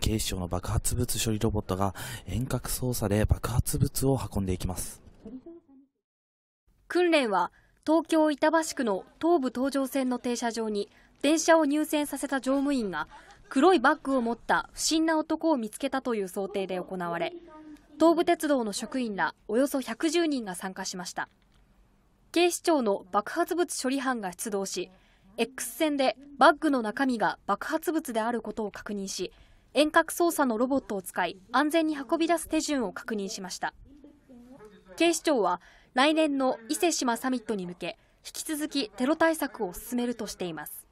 警視庁の爆発物処理ロボットが遠隔操作で爆発物を運んでいきます訓練は東京板橋区の東武東上線の停車場に電車を入線させた乗務員が黒いバッグを持った不審な男を見つけたという想定で行われ東武鉄道の職員らおよそ110人が参加しました警視庁の爆発物処理班が出動し X 線でバッグの中身が爆発物であることを確認し遠隔操作のロボットを使い安全に運び出す手順を確認しました警視庁は来年の伊勢志摩サミットに向け引き続きテロ対策を進めるとしています